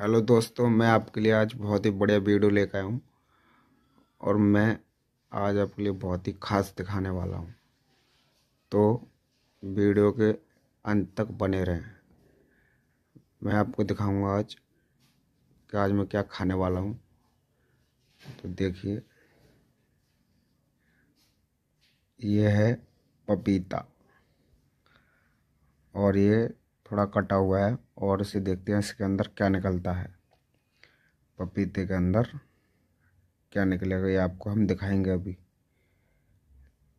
hello दोस्तों मैं आपके लिए आज बहुत ही बढ़िया वीडियो लेकर आया हूँ और मैं आज आपके लिए बहुत ही खास दिखाने वाला हूँ तो वीडियो के अंत तक बने रहें मैं आपको दिखाऊंगा आज कि आज मैं क्या खाने वाला हूँ तो देखिए यह है पपीता और ये थोड़ा कटा हुआ है और इसे देखते हैं इसके अंदर क्या निकलता है पपीते के अंदर क्या निकलेगा ये आपको हम दिखाएंगे अभी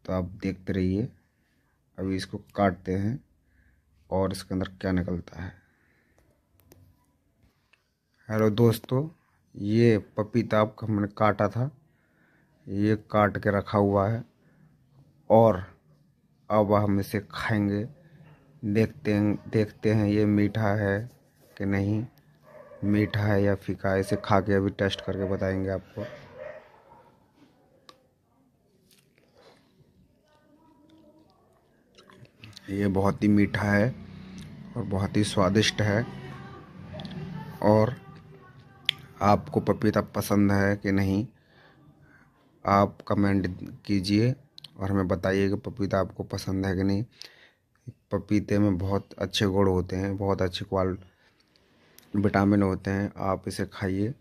तो आप देखते रहिए अभी इसको काटते हैं और इसके अंदर क्या निकलता है हेलो दोस्तों ये पपीता आपको हमने काटा था ये काट के रखा हुआ है और अब हम इसे खाएंगे देखते देखते हैं ये मीठा है कि नहीं मीठा है या फीका है इसे खा के अभी टेस्ट करके बताएंगे आपको ये बहुत ही मीठा है और बहुत ही स्वादिष्ट है और आपको पपीता पसंद है कि नहीं आप कमेंट कीजिए और हमें बताइए कि पपीता आपको पसंद है कि नहीं पपीते में बहुत अच्छे गुड़ होते हैं बहुत अच्छे क्वाल विटामिन होते हैं आप इसे खाइए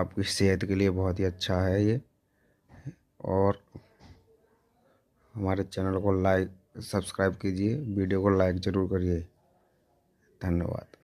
आपकी सेहत के लिए बहुत ही अच्छा है ये और हमारे चैनल को लाइक सब्सक्राइब कीजिए वीडियो को लाइक ज़रूर करिए धन्यवाद